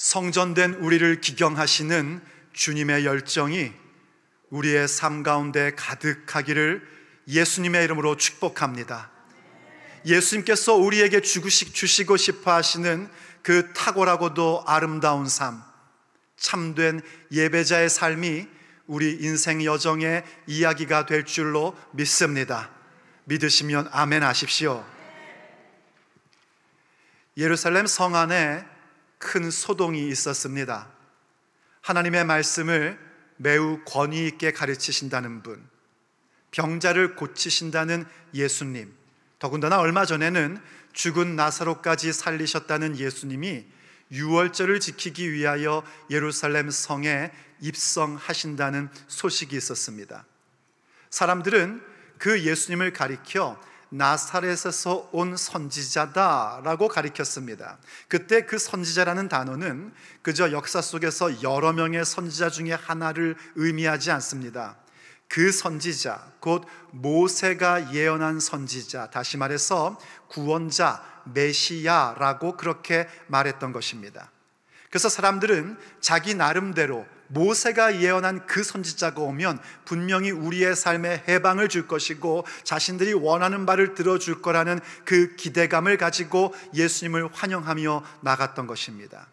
성전된 우리를 기경하시는 주님의 열정이 우리의 삶 가운데 가득하기를 예수님의 이름으로 축복합니다. 예수님께서 우리에게 주시고 싶어 하시는 그 탁월하고도 아름다운 삶, 참된 예배자의 삶이 우리 인생 여정의 이야기가 될 줄로 믿습니다. 믿으시면 아멘 하십시오. 예루살렘 성 안에 큰 소동이 있었습니다. 하나님의 말씀을 매우 권위 있게 가르치신다는 분, 병자를 고치신다는 예수님, 더군다나 얼마 전에는 죽은 나사로까지 살리셨다는 예수님이 유월절을 지키기 위하여 예루살렘 성에 입성하신다는 소식이 있었습니다. 사람들은 그 예수님을 가리켜 나사렛에서 온 선지자다라고 가리켰습니다. 그때 그 선지자라는 단어는 그저 역사 속에서 여러 명의 선지자 중에 하나를 의미하지 않습니다. 그 선지자, 곧 모세가 예언한 선지자, 다시 말해서 구원자, 메시아라고 그렇게 말했던 것입니다. 그래서 사람들은 자기 나름대로 모세가 예언한 그 선지자가 오면 분명히 우리의 삶에 해방을 줄 것이고 자신들이 원하는 바를 들어줄 거라는 그 기대감을 가지고 예수님을 환영하며 나갔던 것입니다.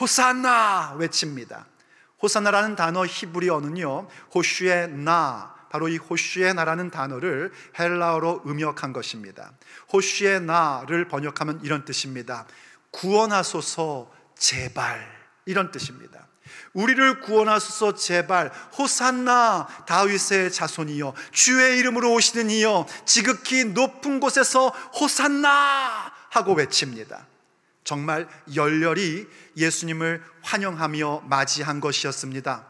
호산나 외칩니다. 호산나라는 단어 히브리어는요, 호슈의 나, 바로 이 호슈의 나라는 단어를 헬라어로 음역한 것입니다. 호슈의 나를 번역하면 이런 뜻입니다. 구원하소서 제발 이런 뜻입니다. 우리를 구원하소서 제발 호산나 다윗의 자손이여 주의 이름으로 오시는 이여 지극히 높은 곳에서 호산나 하고 외칩니다. 정말 열렬히 예수님을 환영하며 맞이한 것이었습니다.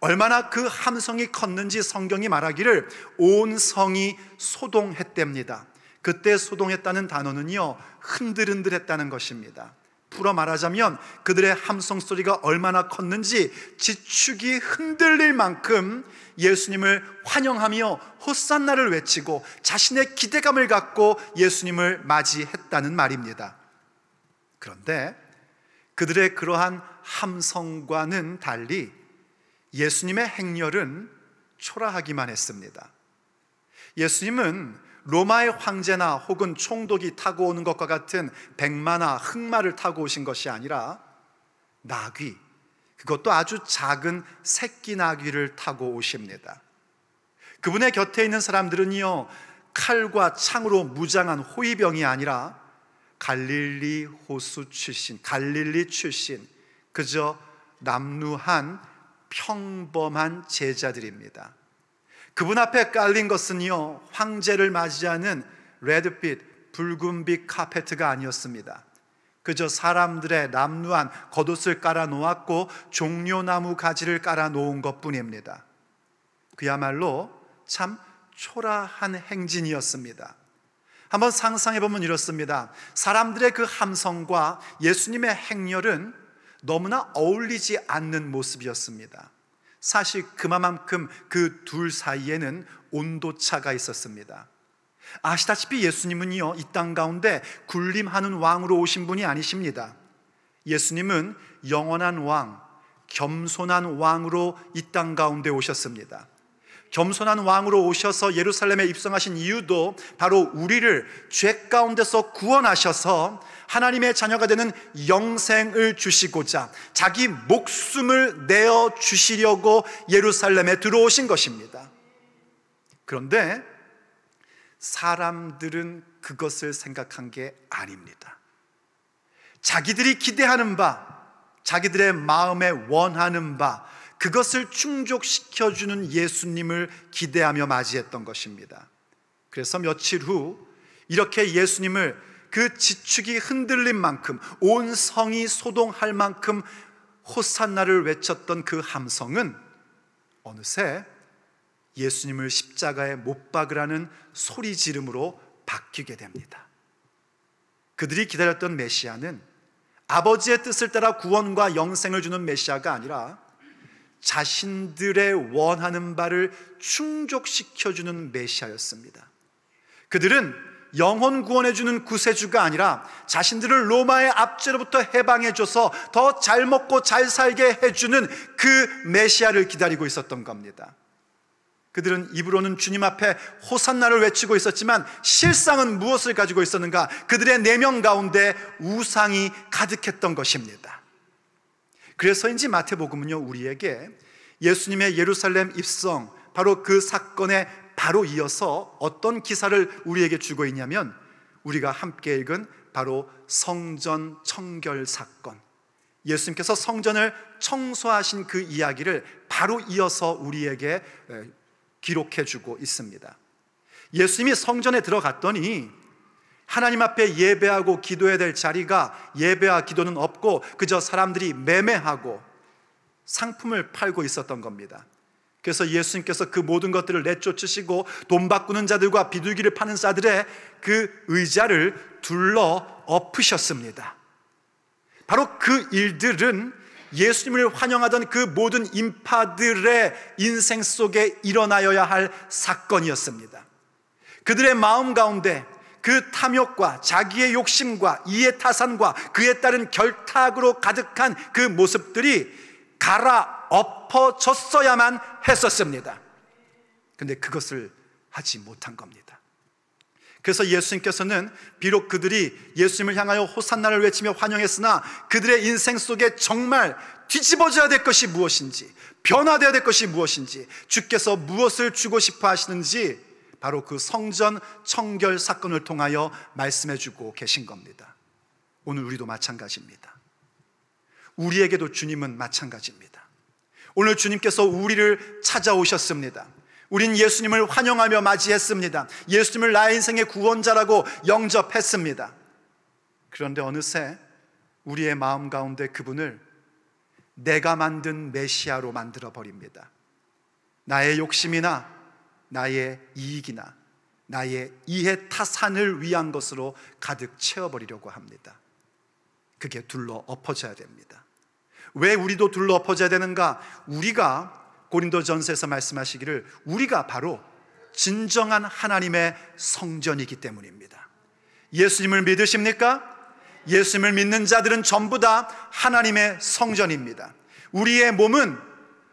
얼마나 그 함성이 컸는지 성경이 말하기를 온 성이 소동했답니다. 그때 소동했다는 단어는요, 흔들흔들했다는 것입니다. 풀어 말하자면 그들의 함성 소리가 얼마나 컸는지 지축이 흔들릴 만큼 예수님을 환영하며 호산나를 외치고 자신의 기대감을 갖고 예수님을 맞이했다는 말입니다. 그런데 그들의 그러한 함성과는 달리 예수님의 행렬은 초라하기만 했습니다. 예수님은 로마의 황제나 혹은 총독이 타고 오는 것과 같은 백마나 흑마를 타고 오신 것이 아니라 나귀, 그것도 아주 작은 새끼 나귀를 타고 오십니다. 그분의 곁에 있는 사람들은요, 칼과 창으로 무장한 호위병이 아니라 갈릴리 호수 출신, 갈릴리 출신, 그저 남루한 평범한 제자들입니다. 그분 앞에 깔린 것은요, 황제를 맞이하는 레드빛, 붉은빛 카페트가 아니었습니다. 그저 사람들의 남루한 겉옷을 깔아 놓았고 종려나무 가지를 깔아 놓은 것 뿐입니다. 그야말로 참 초라한 행진이었습니다. 한번 상상해 보면 이렇습니다. 사람들의 그 함성과 예수님의 행렬은 너무나 어울리지 않는 모습이었습니다. 사실 그만큼 그 둘 사이에는 온도차가 있었습니다. 아시다시피 예수님은요, 이땅 가운데 군림하는 왕으로 오신 분이 아니십니다. 예수님은 영원한 왕, 겸손한 왕으로 이 땅 가운데 오셨습니다. 겸손한 왕으로 오셔서 예루살렘에 입성하신 이유도 바로 우리를 죄 가운데서 구원하셔서 하나님의 자녀가 되는 영생을 주시고자 자기 목숨을 내어 주시려고 예루살렘에 들어오신 것입니다. 그런데 사람들은 그것을 생각한 게 아닙니다. 자기들이 기대하는 바, 자기들의 마음에 원하는 바, 그것을 충족시켜주는 예수님을 기대하며 맞이했던 것입니다. 그래서 며칠 후 이렇게 예수님을 그 지축이 흔들린 만큼 온 성이 소동할 만큼 호산나를 외쳤던 그 함성은 어느새 예수님을 십자가에 못 박으라는 소리 지름으로 바뀌게 됩니다. 그들이 기다렸던 메시아는 아버지의 뜻을 따라 구원과 영생을 주는 메시아가 아니라 자신들의 원하는 바를 충족시켜주는 메시아였습니다. 그들은 영혼 구원해주는 구세주가 아니라 자신들을 로마의 압제로부터 해방해줘서 더 잘 먹고 잘 살게 해주는 그 메시아를 기다리고 있었던 겁니다. 그들은 입으로는 주님 앞에 호산나를 외치고 있었지만 실상은 무엇을 가지고 있었는가? 그들의 내면 가운데 우상이 가득했던 것입니다. 그래서인지 마태복음은요, 우리에게 예수님의 예루살렘 입성, 바로 그 사건에 바로 이어서 어떤 기사를 우리에게 주고 있냐면 우리가 함께 읽은 바로 성전 청결 사건. 예수님께서 성전을 청소하신 그 이야기를 바로 이어서 우리에게 기록해 주고 있습니다. 예수님이 성전에 들어갔더니 하나님 앞에 예배하고 기도해야 될 자리가 예배와 기도는 없고 그저 사람들이 매매하고 상품을 팔고 있었던 겁니다. 그래서 예수님께서 그 모든 것들을 내쫓으시고 돈 바꾸는 자들과 비둘기를 파는 자들의 그 의자를 둘러 엎으셨습니다. 바로 그 일들은 예수님을 환영하던 그 모든 인파들의 인생 속에 일어나여야 할 사건이었습니다. 그들의 마음 가운데 그 탐욕과 자기의 욕심과 이의 타산과 그에 따른 결탁으로 가득한 그 모습들이 갈아 엎어졌어야만 했었습니다. 근데 그것을 하지 못한 겁니다. 그래서 예수님께서는 비록 그들이 예수님을 향하여 호산나를 외치며 환영했으나 그들의 인생 속에 정말 뒤집어져야 될 것이 무엇인지 변화되어야 될 것이 무엇인지 주께서 무엇을 주고 싶어 하시는지 바로 그 성전 청결 사건을 통하여 말씀해 주고 계신 겁니다. 오늘 우리도 마찬가지입니다. 우리에게도 주님은 마찬가지입니다. 오늘 주님께서 우리를 찾아오셨습니다. 우린 예수님을 환영하며 맞이했습니다. 예수님을 나의 인생의 구원자라고 영접했습니다. 그런데 어느새 우리의 마음 가운데 그분을 내가 만든 메시아로 만들어 버립니다. 나의 욕심이나 나의 이익이나 나의 이해 타산을 위한 것으로 가득 채워버리려고 합니다. 그게 둘러 엎어져야 됩니다. 왜 우리도 둘러 엎어져야 되는가? 우리가 고린도 전서에서 말씀하시기를 우리가 바로 진정한 하나님의 성전이기 때문입니다. 예수님을 믿으십니까? 예수님을 믿는 자들은 전부 다 하나님의 성전입니다. 우리의 몸은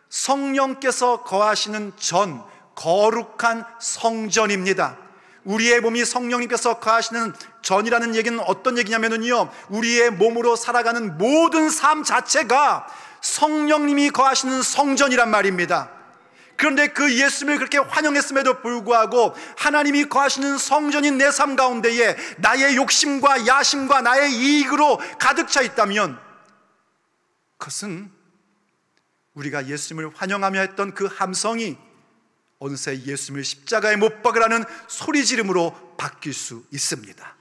성령께서 거하시는 전 거룩한 성전입니다. 우리의 몸이 성령님께서 가하시는 전이라는 얘기는 어떤 얘기냐면요 우리의 몸으로 살아가는 모든 삶 자체가 성령님이 거하시는 성전이란 말입니다. 그런데 그 예수를 그렇게 환영했음에도 불구하고 하나님이 거하시는 성전인 내 삶 가운데에 나의 욕심과 야심과 나의 이익으로 가득 차 있다면 그것은 우리가 예수님을 환영하며 했던 그 함성이 어느새 예수님을 십자가에 못 박으라는 소리 지름으로 바뀔 수 있습니다.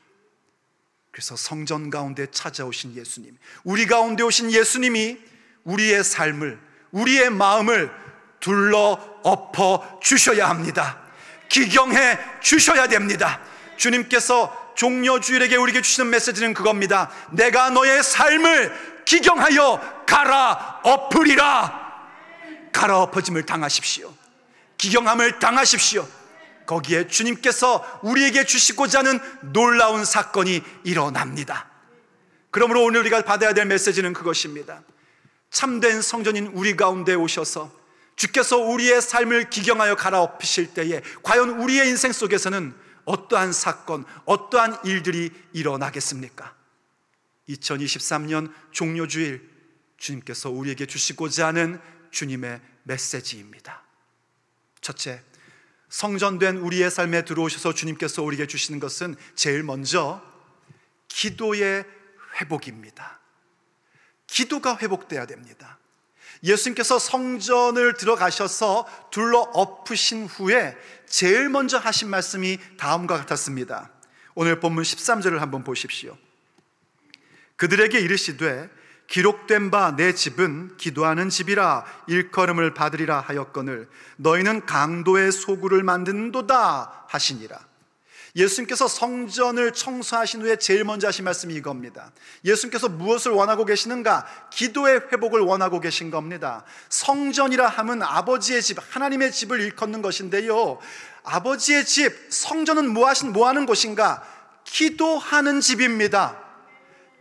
그래서 성전 가운데 찾아오신 예수님, 우리 가운데 오신 예수님이 우리의 삶을, 우리의 마음을 둘러 엎어 주셔야 합니다. 기경해 주셔야 됩니다. 주님께서 종려 주일에게 우리에게 주시는 메시지는 그겁니다. 내가 너의 삶을 기경하여 갈아 엎으리라. 갈아 엎어짐을 당하십시오. 기경함을 당하십시오. 거기에 주님께서 우리에게 주시고자 하는 놀라운 사건이 일어납니다. 그러므로 오늘 우리가 받아야 될 메시지는 그것입니다. 참된 성전인 우리 가운데 오셔서 주께서 우리의 삶을 기경하여 갈아엎으실 때에 과연 우리의 인생 속에서는 어떠한 사건, 어떠한 일들이 일어나겠습니까? 2023년 종료주일 주님께서 우리에게 주시고자 하는 주님의 메시지입니다. 첫째, 성전된 우리의 삶에 들어오셔서 주님께서 우리에게 주시는 것은 제일 먼저 기도의 회복입니다. 기도가 회복돼야 됩니다. 예수님께서 성전을 들어가셔서 둘러 엎으신 후에 제일 먼저 하신 말씀이 다음과 같았습니다. 오늘 본문 13절을 한번 보십시오. 그들에게 이르시되 기록된 바 내 집은 기도하는 집이라 일컬음을 받으리라 하였거늘 너희는 강도의 소굴을 만든도다 하시니라. 예수님께서 성전을 청소하신 후에 제일 먼저 하신 말씀이 이겁니다. 예수님께서 무엇을 원하고 계시는가? 기도의 회복을 원하고 계신 겁니다. 성전이라 함은 아버지의 집, 하나님의 집을 일컫는 것인데요. 아버지의 집, 성전은 뭐 하신 뭐 하는 곳인가? 기도하는 집입니다.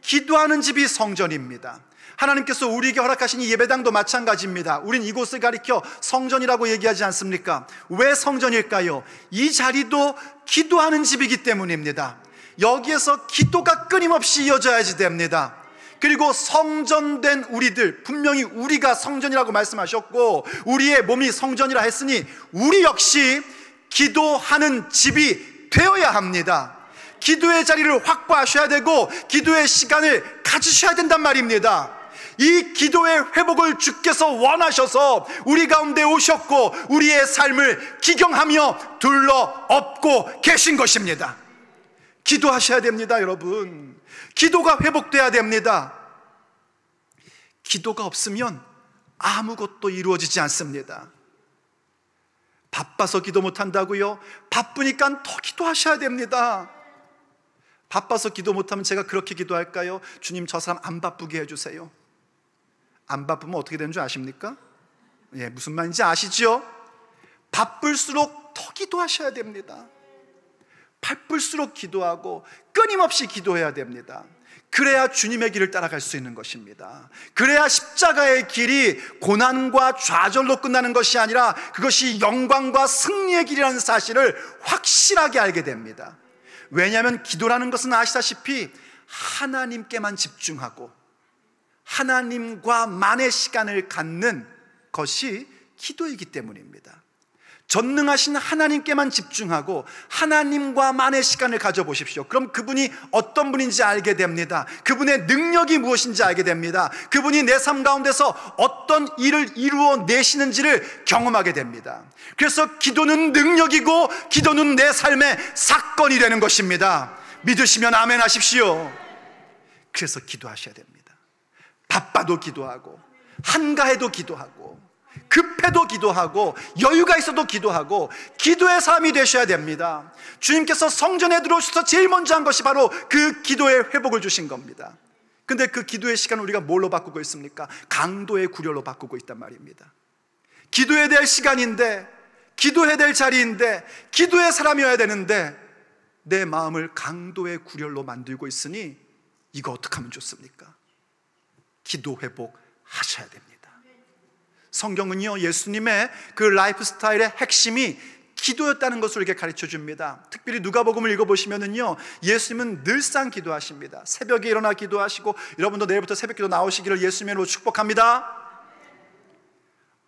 기도하는 집이 성전입니다. 하나님께서 우리에게 허락하신 이 예배당도 마찬가지입니다. 우린 이곳을 가리켜 성전이라고 얘기하지 않습니까? 왜 성전일까요? 이 자리도 기도하는 집이기 때문입니다. 여기에서 기도가 끊임없이 이어져야지 됩니다. 그리고 성전된 우리들, 분명히 우리가 성전이라고 말씀하셨고, 우리의 몸이 성전이라 했으니, 우리 역시 기도하는 집이 되어야 합니다. 기도의 자리를 확보하셔야 되고 기도의 시간을 가지셔야 된단 말입니다. 이 기도의 회복을 주께서 원하셔서 우리 가운데 오셨고 우리의 삶을 기경하며 둘러업고 계신 것입니다. 기도하셔야 됩니다, 여러분. 기도가 회복돼야 됩니다. 기도가 없으면 아무것도 이루어지지 않습니다. 바빠서 기도 못한다고요? 바쁘니까 더 기도하셔야 됩니다. 바빠서 기도 못하면 제가 그렇게 기도할까요? 주님 저 사람 안 바쁘게 해주세요. 안 바쁘면 어떻게 되는 줄 아십니까? 예, 무슨 말인지 아시죠? 바쁠수록 더 기도하셔야 됩니다. 바쁠수록 기도하고 끊임없이 기도해야 됩니다. 그래야 주님의 길을 따라갈 수 있는 것입니다. 그래야 십자가의 길이 고난과 좌절로 끝나는 것이 아니라 그것이 영광과 승리의 길이라는 사실을 확실하게 알게 됩니다. 왜냐하면 기도라는 것은 아시다시피 하나님께만 집중하고 하나님과만의 시간을 갖는 것이 기도이기 때문입니다. 전능하신 하나님께만 집중하고 하나님과만의 시간을 가져보십시오. 그럼 그분이 어떤 분인지 알게 됩니다. 그분의 능력이 무엇인지 알게 됩니다. 그분이 내 삶 가운데서 어떤 일을 이루어 내시는지를 경험하게 됩니다. 그래서 기도는 능력이고 기도는 내 삶의 사건이 되는 것입니다. 믿으시면 아멘 하십시오. 그래서 기도하셔야 됩니다. 바빠도 기도하고 한가해도 기도하고 급해도 기도하고 여유가 있어도 기도하고 기도의 삶이 되셔야 됩니다. 주님께서 성전에 들어오셔서 제일 먼저 한 것이 바로 그 기도의 회복을 주신 겁니다. 근데 그 기도의 시간을 우리가 뭘로 바꾸고 있습니까? 강도의 구려로 바꾸고 있단 말입니다. 기도해야 될 시간인데, 기도해야 될 자리인데, 기도의 사람이어야 되는데, 내 마음을 강도의 구렬로 만들고 있으니, 이거 어떻게 하면 좋습니까? 기도 회복하셔야 됩니다. 성경은요, 예수님의 그 라이프 스타일의 핵심이 기도였다는 것을 이렇게 가르쳐 줍니다. 특별히 누가복음을 읽어보시면은요, 예수님은 늘상 기도하십니다. 새벽에 일어나 기도하시고, 여러분도 내일부터 새벽 기도 나오시기를 예수님으로 축복합니다.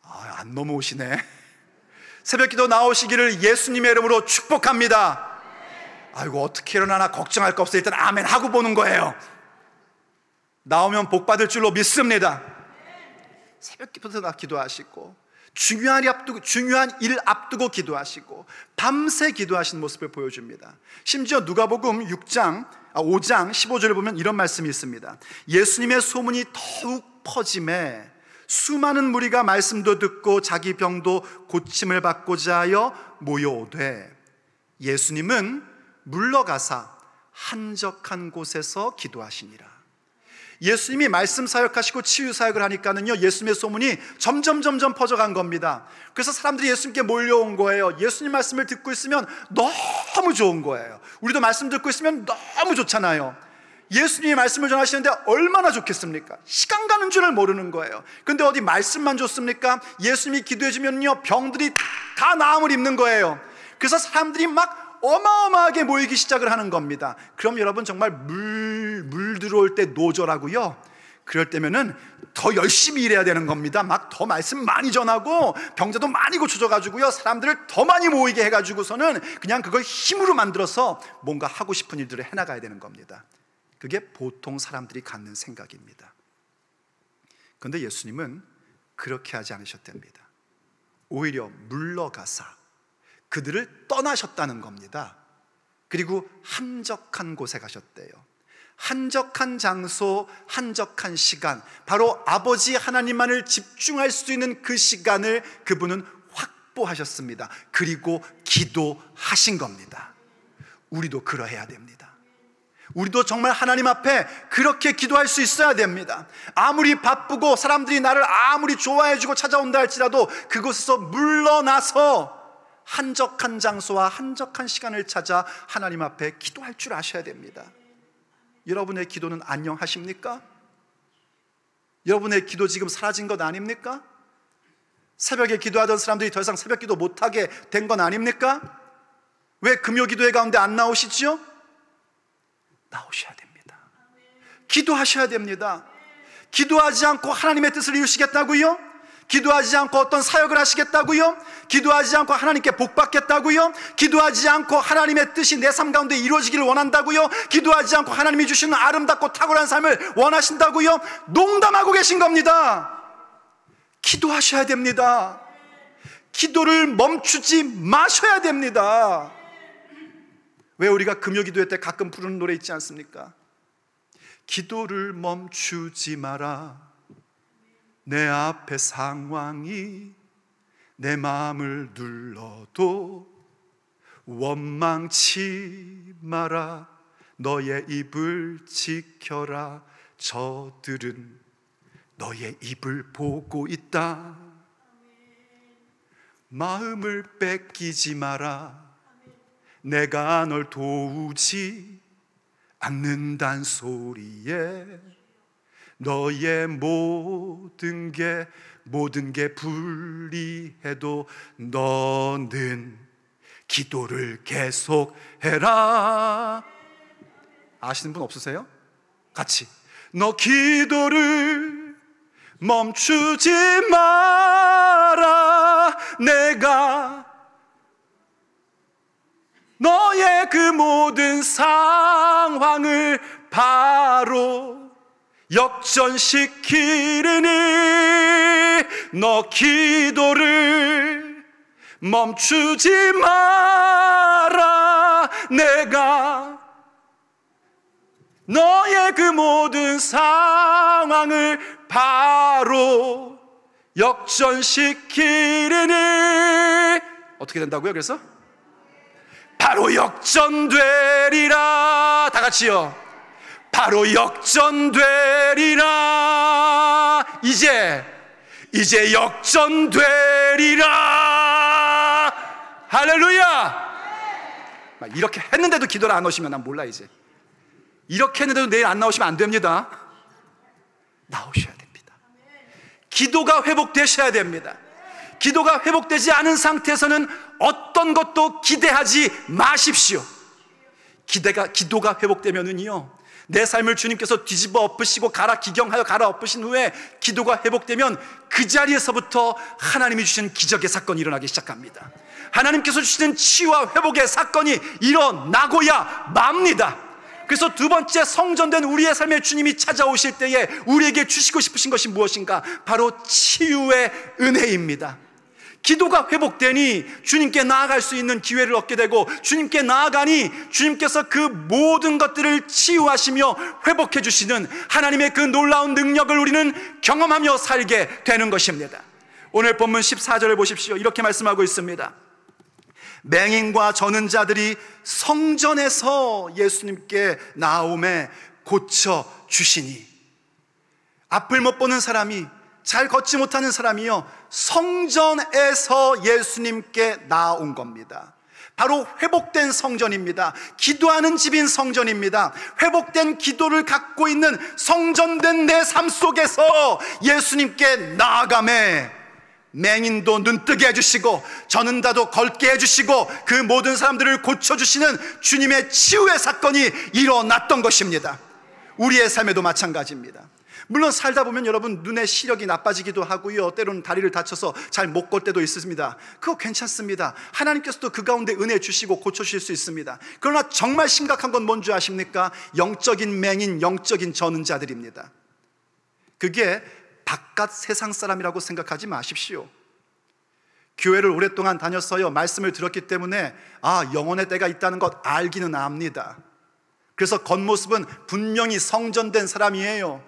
아, 안 넘어오시네. 새벽 기도 나오시기를 예수님의 이름으로 축복합니다. 아이고, 어떻게 일어나나 걱정할 거 없어. 일단 아멘 하고 보는 거예요. 나오면 복 받을 줄로 믿습니다. 새벽부터나 기도하시고 중요한 일 앞두고 중요한 일 앞두고 기도하시고 밤새 기도하시는 모습을 보여줍니다. 심지어 누가복음 6장 아 5장 15절을 보면 이런 말씀이 있습니다. 예수님의 소문이 더욱 퍼짐에 수많은 무리가 말씀도 듣고 자기 병도 고침을 받고자 하여 모여오되 예수님은 물러가사 한적한 곳에서 기도하시니라. 예수님이 말씀 사역하시고 치유 사역을 하니까는요, 예수님의 소문이 점점 점점 퍼져간 겁니다. 그래서 사람들이 예수님께 몰려온 거예요. 예수님 말씀을 듣고 있으면 너무 좋은 거예요. 우리도 말씀 듣고 있으면 너무 좋잖아요. 예수님이 말씀을 전하시는데 얼마나 좋겠습니까? 시간 가는 줄을 모르는 거예요. 근데 어디 말씀만 좋습니까? 예수님이 기도해주면요, 병들이 다 나음을 입는 거예요. 그래서 사람들이 막 어마어마하게 모이기 시작을 하는 겁니다. 그럼 여러분 정말 물, 물 들어올 때노절하고요 그럴 때면은 더 열심히 일해야 되는 겁니다. 막 더 말씀 많이 전하고 병자도 많이 고쳐져가지고요 사람들을 더 많이 모이게 해가지고서는 그냥 그걸 힘으로 만들어서 뭔가 하고 싶은 일들을 해나가야 되는 겁니다. 그게 보통 사람들이 갖는 생각입니다. 그런데 예수님은 그렇게 하지 않으셨답니다. 오히려 물러가사 그들을 떠나셨다는 겁니다. 그리고 한적한 곳에 가셨대요. 한적한 장소, 한적한 시간, 바로 아버지 하나님만을 집중할 수 있는 그 시간을 그분은 확보하셨습니다. 그리고 기도하신 겁니다. 우리도 그러해야 됩니다. 우리도 정말 하나님 앞에 그렇게 기도할 수 있어야 됩니다. 아무리 바쁘고 사람들이 나를 아무리 좋아해주고 찾아온다 할지라도 그곳에서 물러나서 한적한 장소와 한적한 시간을 찾아 하나님 앞에 기도할 줄 아셔야 됩니다. 여러분의 기도는 안녕하십니까? 여러분의 기도 지금 사라진 것 아닙니까? 새벽에 기도하던 사람들이 더 이상 새벽 기도 못하게 된 건 아닙니까? 왜 금요 기도회 가운데 안 나오시지요? 나오셔야 됩니다. 기도하셔야 됩니다. 기도하지 않고 하나님의 뜻을 이루시겠다고요? 기도하지 않고 어떤 사역을 하시겠다고요? 기도하지 않고 하나님께 복받겠다고요? 기도하지 않고 하나님의 뜻이 내 삶 가운데 이루어지기를 원한다고요? 기도하지 않고 하나님이 주시는 아름답고 탁월한 삶을 원하신다고요? 농담하고 계신 겁니다. 기도하셔야 됩니다. 기도를 멈추지 마셔야 됩니다. 왜 우리가 금요 기도회 때 가끔 부르는 노래 있지 않습니까? 기도를 멈추지 마라. 내 앞에 상황이 내 마음을 눌러도 원망치 마라 너의 입을 지켜라 저들은 너의 입을 보고 있다 마음을 뺏기지 마라 내가 널 도우지 않는단 소리에 너의 모든 게 모든 게 불리해도 너는 기도를 계속해라. 아시는 분 없으세요? 같이. 너 기도를 멈추지 마라. 내가 너의 그 모든 상황을 바로 역전시키리니 너 기도를 멈추지 마라 내가 너의 그 모든 상황을 바로 역전시키리니 어떻게 된다고요? 그래서 바로 역전되리라 다 같이요. 바로 역전되리라. 이제, 이제 역전되리라. 할렐루야! 이렇게 했는데도 기도를 안 오시면 난 몰라, 이제. 이렇게 했는데도 내일 안 나오시면 안 됩니다. 나오셔야 됩니다. 기도가 회복되셔야 됩니다. 기도가 회복되지 않은 상태에서는 어떤 것도 기대하지 마십시오. 기대가, 기도가 회복되면은요, 내 삶을 주님께서 뒤집어 엎으시고 갈아 기경하여 갈아 엎으신 후에 기도가 회복되면 그 자리에서부터 하나님이 주신 기적의 사건이 일어나기 시작합니다. 하나님께서 주시는 치유와 회복의 사건이 일어나고야 맙니다. 그래서 두 번째 성전된 우리의 삶에 주님이 찾아오실 때에 우리에게 주시고 싶으신 것이 무엇인가? 바로 치유의 은혜입니다. 기도가 회복되니 주님께 나아갈 수 있는 기회를 얻게 되고 주님께 나아가니 주님께서 그 모든 것들을 치유하시며 회복해 주시는 하나님의 그 놀라운 능력을 우리는 경험하며 살게 되는 것입니다. 오늘 본문 14절을 보십시오. 이렇게 말씀하고 있습니다. 맹인과 저는 자들이 성전에서 예수님께 나옴에 고쳐 주시니 앞을 못 보는 사람이 잘 걷지 못하는 사람이요 성전에서 예수님께 나온 겁니다. 바로 회복된 성전입니다. 기도하는 집인 성전입니다. 회복된 기도를 갖고 있는 성전된 내 삶 속에서 예수님께 나아가매 맹인도 눈뜨게 해주시고 전은 다도 걸게 해주시고 그 모든 사람들을 고쳐주시는 주님의 치유의 사건이 일어났던 것입니다. 우리의 삶에도 마찬가지입니다. 물론 살다 보면 여러분 눈의 시력이 나빠지기도 하고요. 때로는 다리를 다쳐서 잘 못 걸 때도 있습니다. 그거 괜찮습니다. 하나님께서도 그 가운데 은혜 주시고 고쳐주실 수 있습니다. 그러나 정말 심각한 건 뭔지 아십니까? 영적인 맹인, 영적인 전은자들입니다. 그게 바깥 세상 사람이라고 생각하지 마십시오. 교회를 오랫동안 다녔어요. 말씀을 들었기 때문에 아, 영혼의 때가 있다는 것 알기는 압니다. 그래서 겉모습은 분명히 성전된 사람이에요.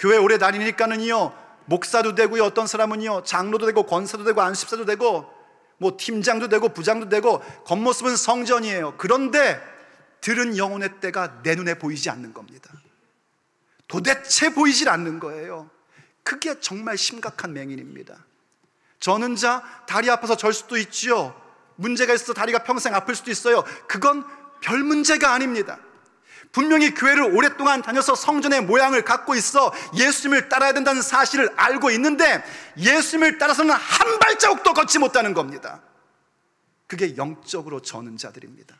교회 오래 다니니까는요, 목사도 되고요, 어떤 사람은요, 장로도 되고, 권사도 되고, 안식사도 되고, 뭐 팀장도 되고, 부장도 되고, 겉모습은 성전이에요. 그런데 들은 영혼의 때가 내 눈에 보이지 않는 겁니다. 도대체 보이질 않는 거예요. 그게 정말 심각한 맹인입니다. 저는 자 다리 아파서 절 수도 있지요. 문제가 있어서 다리가 평생 아플 수도 있어요. 그건 별 문제가 아닙니다. 분명히 교회를 오랫동안 다녀서 성전의 모양을 갖고 있어 예수님을 따라야 된다는 사실을 알고 있는데 예수님을 따라서는 한 발자국도 걷지 못하는 겁니다. 그게 영적으로 저는 자들입니다.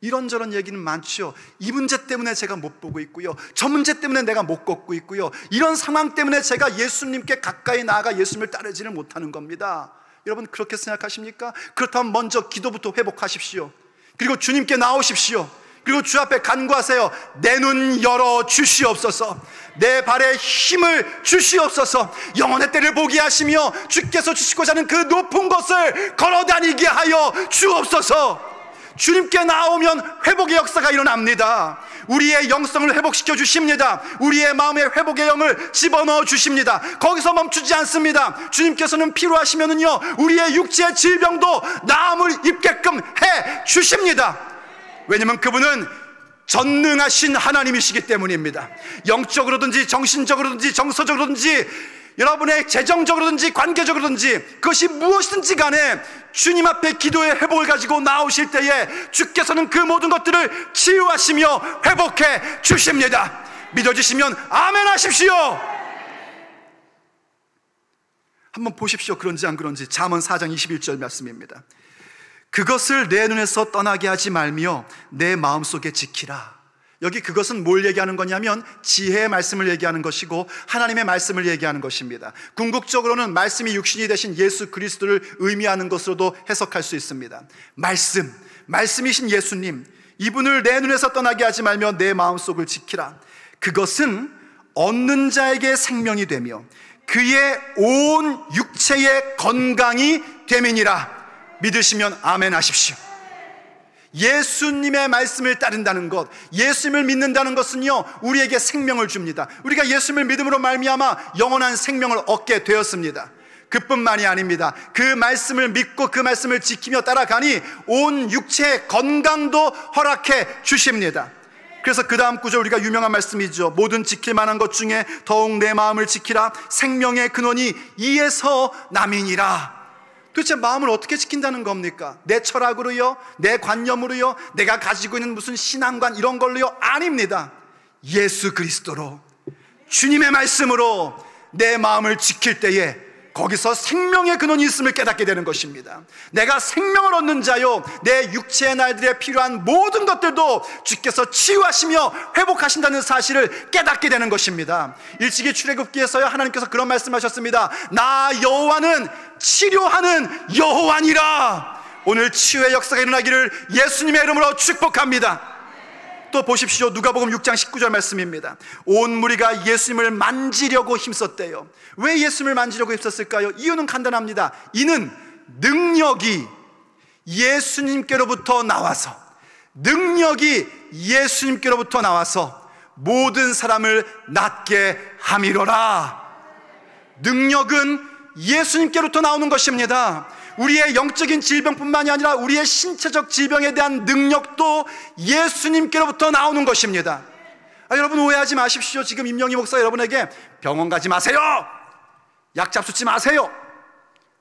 이런저런 얘기는 많지요. 이 문제 때문에 제가 못 보고 있고요. 저 문제 때문에 내가 못 걷고 있고요. 이런 상황 때문에 제가 예수님께 가까이 나아가 예수님을 따르지를 못하는 겁니다. 여러분 그렇게 생각하십니까? 그렇다면 먼저 기도부터 회복하십시오. 그리고 주님께 나오십시오. 그리고 주 앞에 간구하세요. 내 눈 열어 주시옵소서. 내 발에 힘을 주시옵소서. 영원의 때를 보게 하시며 주께서 주시고자 하는 그 높은 것을 걸어다니게 하여 주옵소서. 주님께 나오면 회복의 역사가 일어납니다. 우리의 영성을 회복시켜 주십니다. 우리의 마음에 회복의 영을 집어넣어 주십니다. 거기서 멈추지 않습니다. 주님께서는 필요하시면은요, 우리의 육체의 질병도 나음을 입게끔 해 주십니다. 왜냐면 그분은 전능하신 하나님이시기 때문입니다. 영적으로든지 정신적으로든지 정서적으로든지 여러분의 재정적으로든지 관계적으로든지 그것이 무엇이든지 간에 주님 앞에 기도의 회복을 가지고 나오실 때에 주께서는 그 모든 것들을 치유하시며 회복해 주십니다. 믿어주시면 아멘 하십시오. 한번 보십시오. 그런지 안 그런지 잠언 4장 21절 말씀입니다. 그것을 내 눈에서 떠나게 하지 말며 내 마음속에 지키라. 여기 그것은 뭘 얘기하는 거냐면 지혜의 말씀을 얘기하는 것이고 하나님의 말씀을 얘기하는 것입니다. 궁극적으로는 말씀이 육신이 되신 예수 그리스도를 의미하는 것으로도 해석할 수 있습니다. 말씀, 말씀이신 예수님, 이분을 내 눈에서 떠나게 하지 말며 내 마음속을 지키라. 그것은 얻는 자에게 생명이 되며 그의 온 육체의 건강이 되민이라. 믿으시면 아멘 하십시오. 예수님의 말씀을 따른다는 것, 예수님을 믿는다는 것은요 우리에게 생명을 줍니다. 우리가 예수님을 믿음으로 말미암아 영원한 생명을 얻게 되었습니다. 그뿐만이 아닙니다. 그 말씀을 믿고 그 말씀을 지키며 따라가니 온 육체의 건강도 허락해 주십니다. 그래서 그 다음 구절 우리가 유명한 말씀이죠. 모든 지킬 만한 것 중에 더욱 내 마음을 지키라. 생명의 근원이 이에서 남이니라. 도대체 마음을 어떻게 지킨다는 겁니까? 내 철학으로요? 내 관념으로요? 내가 가지고 있는 무슨 신앙관 이런 걸로요? 아닙니다. 예수 그리스도로 주님의 말씀으로 내 마음을 지킬 때에 거기서 생명의 근원이 있음을 깨닫게 되는 것입니다. 내가 생명을 얻는 자요, 내 육체의 날들에 필요한 모든 것들도 주께서 치유하시며 회복하신다는 사실을 깨닫게 되는 것입니다. 일찍이 출애굽기에서요 하나님께서 그런 말씀하셨습니다. 나 여호와는 치료하는 여호와니라. 오늘 치유의 역사가 일어나기를 예수님의 이름으로 축복합니다. 또 보십시오. 누가복음 6장 19절 말씀입니다. 온 무리가 예수님을 만지려고 힘썼대요. 왜 예수님을 만지려고 힘썼을까요? 이유는 간단합니다. 이는 능력이 예수님께로부터 나와서 능력이 예수님께로부터 나와서 모든 사람을 낫게 함이로라. 능력은 예수님께로부터 나오는 것입니다. 우리의 영적인 질병뿐만이 아니라 우리의 신체적 질병에 대한 능력도 예수님께로부터 나오는 것입니다. 아, 여러분 오해하지 마십시오. 지금 임영희 목사 여러분에게 병원 가지 마세요. 약 잡수지 마세요.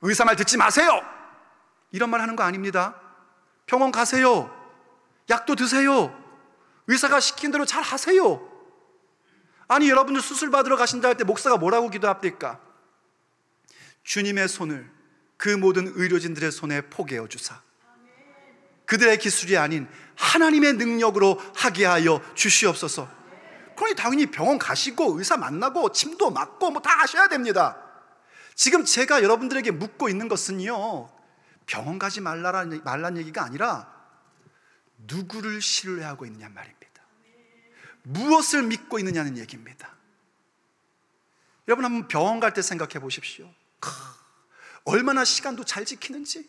의사 말 듣지 마세요. 이런 말 하는 거 아닙니다. 병원 가세요. 약도 드세요. 의사가 시킨 대로 잘 하세요. 아니 여러분들 수술 받으러 가신다 할 때 목사가 뭐라고 기도합니까? 주님의 손을 그 모든 의료진들의 손에 포개어 주사 그들의 기술이 아닌 하나님의 능력으로 하게 하여 주시옵소서. 그러니 당연히 병원 가시고 의사 만나고 침도 맞고 뭐 다 하셔야 됩니다. 지금 제가 여러분들에게 묻고 있는 것은요. 병원 가지 말라란, 말란 얘기가 아니라 누구를 신뢰하고 있느냐 말입니다. 무엇을 믿고 있느냐는 얘기입니다. 여러분 한번 병원 갈 때 생각해 보십시오. 얼마나 시간도 잘 지키는지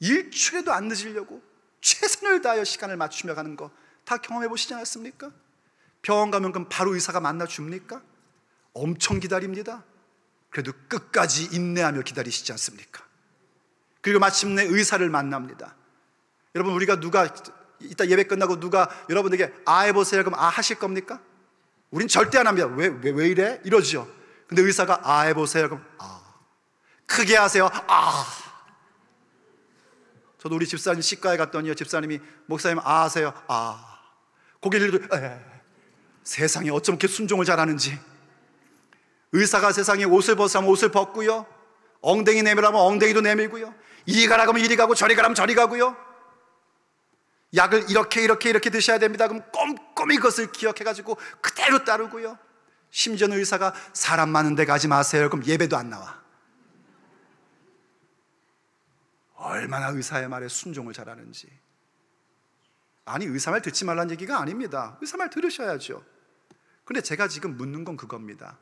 일주일에도 안 늦으려고 최선을 다하여 시간을 맞추며 가는 거 다 경험해 보시지 않았습니까? 병원 가면 그럼 바로 의사가 만나 줍니까? 엄청 기다립니다. 그래도 끝까지 인내하며 기다리시지 않습니까? 그리고 마침내 의사를 만납니다. 여러분 우리가 누가 이따 예배 끝나고 누가 여러분에게 아 해보세요 그럼 아 하실 겁니까? 우린 절대 안 합니다. 왜, 왜, 왜 이래? 이러죠 근데 의사가 아 해보세요 그럼 아 크게 하세요. 아. 저도 우리 집사님 치과에 갔더니요. 집사님이 목사님 아세요 아. 고개를 들고 세상에 어쩜 이렇게 순종을 잘하는지. 의사가 세상에 옷을 벗으면 옷을 벗고요. 엉덩이 내밀라면 엉덩이도 내밀고요. 이리 가라 하면 이리 가고 저리 가라면 저리 가고요. 약을 이렇게 이렇게 이렇게 드셔야 됩니다. 그럼 꼼꼼히 그것을 기억해 가지고 그대로 따르고요. 심지어는 의사가 사람 많은 데 가지 마세요. 그럼 예배도 안 나와. 얼마나 의사의 말에 순종을 잘하는지. 아니, 의사 말 듣지 말란 얘기가 아닙니다. 의사 말 들으셔야죠. 근데 제가 지금 묻는 건 그겁니다.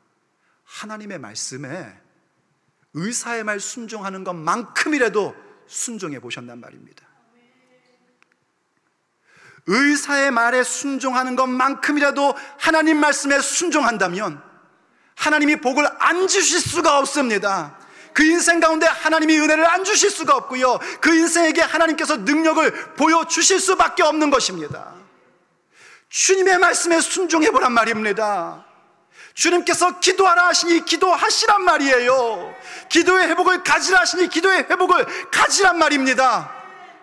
하나님의 말씀에 의사의 말 순종하는 것만큼이라도 순종해 보셨단 말입니다. 의사의 말에 순종하는 것만큼이라도 하나님 말씀에 순종한다면 하나님이 복을 안 주실 수가 없습니다. 그 인생 가운데 하나님이 은혜를 안 주실 수가 없고요. 그 인생에게 하나님께서 능력을 보여주실 수밖에 없는 것입니다. 주님의 말씀에 순종해보란 말입니다. 주님께서 기도하라 하시니 기도하시란 말이에요. 기도의 회복을 가지라 하시니 기도의 회복을 가지란 말입니다.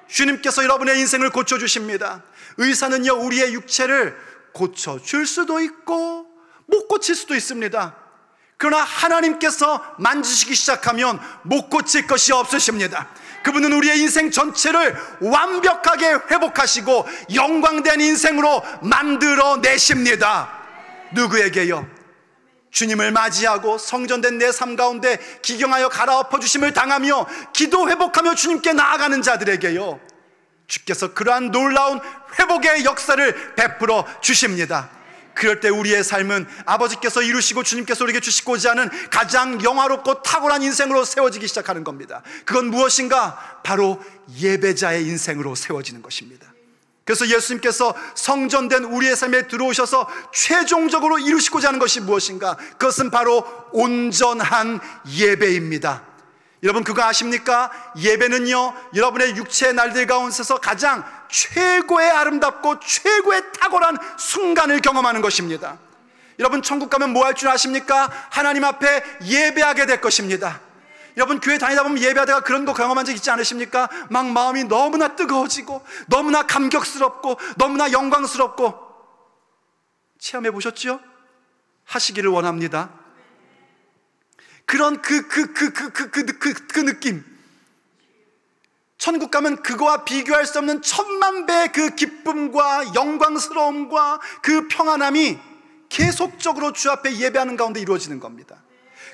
주님께서 여러분의 인생을 고쳐주십니다. 의사는요, 우리의 육체를 고쳐줄 수도 있고, 못 고칠 수도 있습니다. 그러나 하나님께서 만지시기 시작하면 못 고칠 것이 없으십니다. 그분은 우리의 인생 전체를 완벽하게 회복하시고 영광된 인생으로 만들어 내십니다. 누구에게요? 주님을 맞이하고 성전된 내 삶 가운데 기경하여 갈아엎어 주심을 당하며 기도 회복하며 주님께 나아가는 자들에게요. 주께서 그러한 놀라운 회복의 역사를 베풀어 주십니다. 그럴 때 우리의 삶은 아버지께서 이루시고 주님께서 우리에게 주시고자 하는 가장 영화롭고 탁월한 인생으로 세워지기 시작하는 겁니다. 그건 무엇인가? 바로 예배자의 인생으로 세워지는 것입니다. 그래서 예수님께서 성전된 우리의 삶에 들어오셔서 최종적으로 이루시고자 하는 것이 무엇인가? 그것은 바로 온전한 예배입니다. 여러분 그거 아십니까? 예배는요, 여러분의 육체의 날들 가운데서 가장 최고의 아름답고 최고의 탁월한 순간을 경험하는 것입니다. 여러분 천국 가면 뭐 할 줄 아십니까? 하나님 앞에 예배하게 될 것입니다. 여러분 교회 다니다 보면 예배하다가 그런 거 경험한 적 있지 않으십니까? 막 마음이 너무나 뜨거워지고 너무나 감격스럽고 너무나 영광스럽고 체험해 보셨죠? 하시기를 원합니다. 그런 그 그, 그, 그, 그, 그, 그, 그, 그, 느낌. 천국 가면 그거와 비교할 수 없는 천만 배의 그 기쁨과 영광스러움과 그 평안함이 계속적으로 주 앞에 예배하는 가운데 이루어지는 겁니다.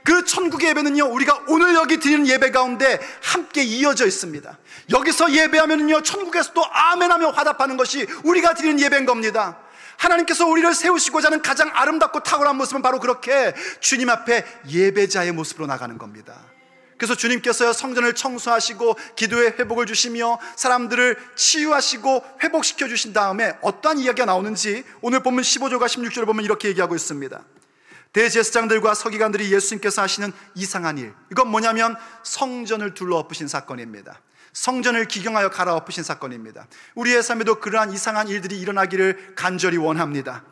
그 천국의 예배는요, 우리가 오늘 여기 드리는 예배 가운데 함께 이어져 있습니다. 여기서 예배하면요, 천국에서도 아멘하며 화답하는 것이 우리가 드리는 예배인 겁니다. 하나님께서 우리를 세우시고자 하는 가장 아름답고 탁월한 모습은 바로 그렇게 주님 앞에 예배자의 모습으로 나가는 겁니다. 그래서 주님께서 성전을 청소하시고 기도의 회복을 주시며 사람들을 치유하시고 회복시켜 주신 다음에 어떠한 이야기가 나오는지 오늘 보면 1 5조가1 6조를 보면 이렇게 얘기하고 있습니다. 대제사장들과 서기관들이 예수님께서 하시는 이상한 일. 이건 뭐냐면 성전을 둘러엎으신 사건입니다. 성전을 기경하여 갈아엎으신 사건입니다. 우리의 삶에도 그러한 이상한 일들이 일어나기를 간절히 원합니다.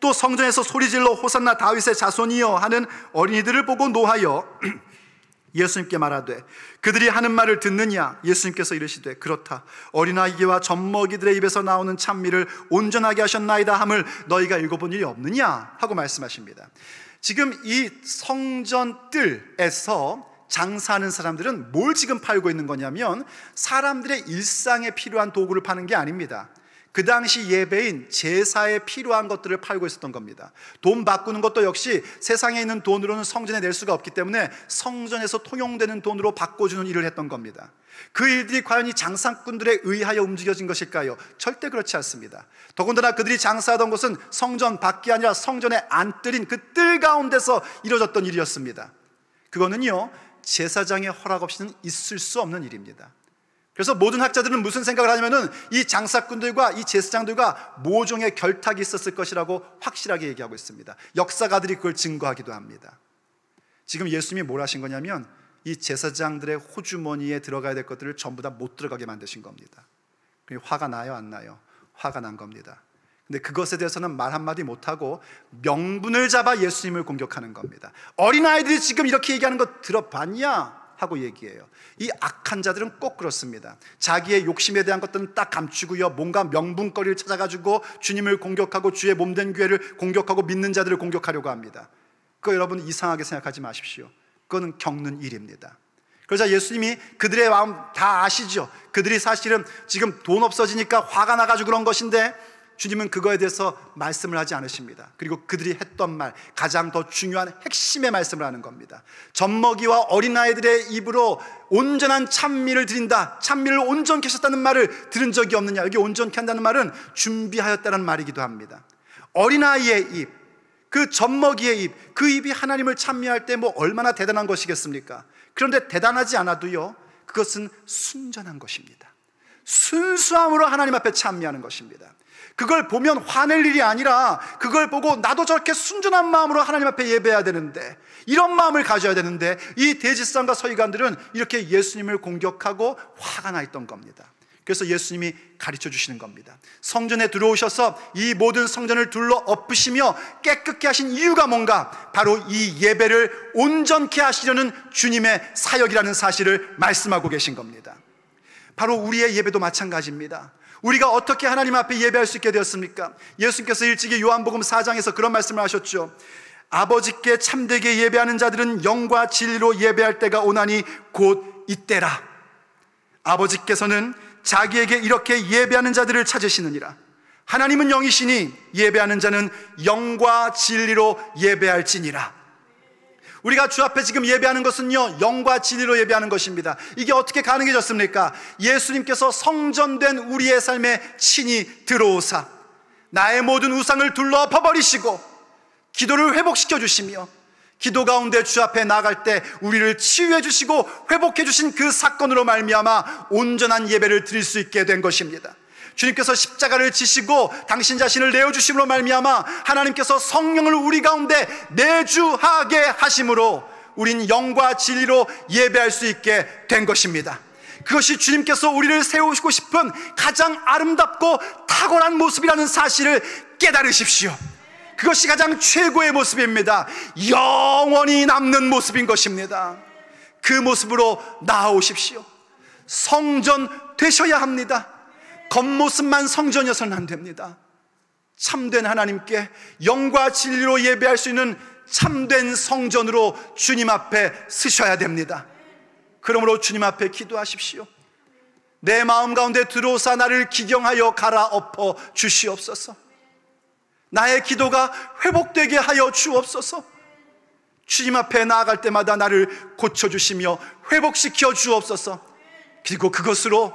또 성전에서 소리질러 호산나 다윗의 자손이여 하는 어린이들을 보고 노하여 예수님께 말하되 그들이 하는 말을 듣느냐 예수님께서 이르시되 그렇다 어린아이와 젖먹이들의 입에서 나오는 찬미를 온전하게 하셨나이다 함을 너희가 읽어본 일이 없느냐 하고 말씀하십니다 지금 이 성전 들에서 장사하는 사람들은 뭘 지금 팔고 있는 거냐면 사람들의 일상에 필요한 도구를 파는 게 아닙니다. 그 당시 예배인 제사에 필요한 것들을 팔고 있었던 겁니다. 돈 바꾸는 것도 역시 세상에 있는 돈으로는 성전에 낼 수가 없기 때문에 성전에서 통용되는 돈으로 바꿔주는 일을 했던 겁니다. 그 일들이 과연 이 장사꾼들에 의하여 움직여진 것일까요? 절대 그렇지 않습니다. 더군다나 그들이 장사하던 것은 성전 밖이 아니라 성전의 안뜰인 그 뜰 가운데서 이루어졌던 일이었습니다. 그거는요, 제사장의 허락 없이는 있을 수 없는 일입니다. 그래서 모든 학자들은 무슨 생각을 하냐면은 이 장사꾼들과 이 제사장들과 모종의 결탁이 있었을 것이라고 확실하게 얘기하고 있습니다. 역사가들이 그걸 증거하기도 합니다. 지금 예수님이 뭘 하신 거냐면 이 제사장들의 호주머니에 들어가야 될 것들을 전부 다 못 들어가게 만드신 겁니다. 화가 나요, 안 나요? 화가 난 겁니다. 근데 그것에 대해서는 말 한마디 못하고 명분을 잡아 예수님을 공격하는 겁니다. 어린아이들이 지금 이렇게 얘기하는 거 들어봤냐? 하고 얘기해요. 이 악한 자들은 꼭 그렇습니다. 자기의 욕심에 대한 것들은 딱 감추고요. 뭔가 명분거리를 찾아가지고 주님을 공격하고 주의 몸된 교회를 공격하고 믿는 자들을 공격하려고 합니다. 그거 여러분 이상하게 생각하지 마십시오. 그거는 겪는 일입니다. 그러자 예수님이 그들의 마음 다 아시죠? 그들이 사실은 지금 돈 없어지니까 화가 나가지고 그런 것인데 주님은 그거에 대해서 말씀을 하지 않으십니다. 그리고 그들이 했던 말, 가장 더 중요한 핵심의 말씀을 하는 겁니다. 젖먹이와 어린아이들의 입으로 온전한 찬미를 드린다. 찬미를 온전케 하셨다는 말을 들은 적이 없느냐. 여기 온전케 한다는 말은 준비하였다는 말이기도 합니다. 어린아이의 입, 그 젖먹이의 입, 그 입이 하나님을 찬미할 때 뭐 얼마나 대단한 것이겠습니까? 그런데 대단하지 않아도요, 그것은 순전한 것입니다. 순수함으로 하나님 앞에 찬미하는 것입니다. 그걸 보면 화낼 일이 아니라 그걸 보고 나도 저렇게 순전한 마음으로 하나님 앞에 예배해야 되는데 이런 마음을 가져야 되는데 이 대지상과 서기관들은 이렇게 예수님을 공격하고 화가 나 있던 겁니다. 그래서 예수님이 가르쳐 주시는 겁니다. 성전에 들어오셔서 이 모든 성전을 둘러 엎으시며 깨끗게 하신 이유가 뭔가? 바로 이 예배를 온전케 하시려는 주님의 사역이라는 사실을 말씀하고 계신 겁니다. 바로 우리의 예배도 마찬가지입니다. 우리가 어떻게 하나님 앞에 예배할 수 있게 되었습니까? 예수님께서 일찍이 요한복음 4장에서 그런 말씀을 하셨죠. 아버지께 참되게 예배하는 자들은 영과 진리로 예배할 때가 오나니 곧 이때라. 아버지께서는 자기에게 이렇게 예배하는 자들을 찾으시느니라. 하나님은 영이시니 예배하는 자는 영과 진리로 예배할지니라. 우리가 주 앞에 지금 예배하는 것은요, 영과 진리로 예배하는 것입니다. 이게 어떻게 가능해졌습니까? 예수님께서 성전된 우리의 삶에 친히 들어오사, 나의 모든 우상을 둘러 엎어버리시고, 기도를 회복시켜 주시며, 기도 가운데 주 앞에 나갈 때 우리를 치유해 주시고 회복해 주신 그 사건으로 말미암아 온전한 예배를 드릴 수 있게 된 것입니다. 주님께서 십자가를 지시고 당신 자신을 내어 주심으로 말미암아 하나님께서 성령을 우리 가운데 내주하게 하심으로 우린 영과 진리로 예배할 수 있게 된 것입니다. 그것이 주님께서 우리를 세우시고 싶은 가장 아름답고 탁월한 모습이라는 사실을 깨달으십시오. 그것이 가장 최고의 모습입니다. 영원히 남는 모습인 것입니다. 그 모습으로 나아오십시오. 성전 되셔야 합니다. 겉모습만 성전이어서는 안 됩니다. 참된 하나님께 영과 진리로 예배할 수 있는 참된 성전으로 주님 앞에 서셔야 됩니다. 그러므로 주님 앞에 기도하십시오. 내 마음 가운데 들어오사 나를 기경하여 갈아엎어 주시옵소서. 나의 기도가 회복되게 하여 주옵소서. 주님 앞에 나아갈 때마다 나를 고쳐주시며 회복시켜 주옵소서. 그리고 그것으로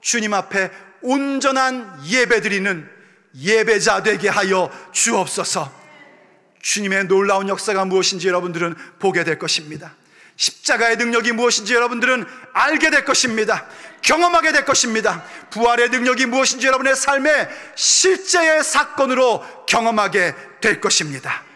주님 앞에 온전한 예배드리는 예배자 되게 하여 주옵소서. 주님의 놀라운 역사가 무엇인지 여러분들은 보게 될 것입니다. 십자가의 능력이 무엇인지 여러분들은 알게 될 것입니다. 경험하게 될 것입니다. 부활의 능력이 무엇인지 여러분의 삶의 실제의 사건으로 경험하게 될 것입니다.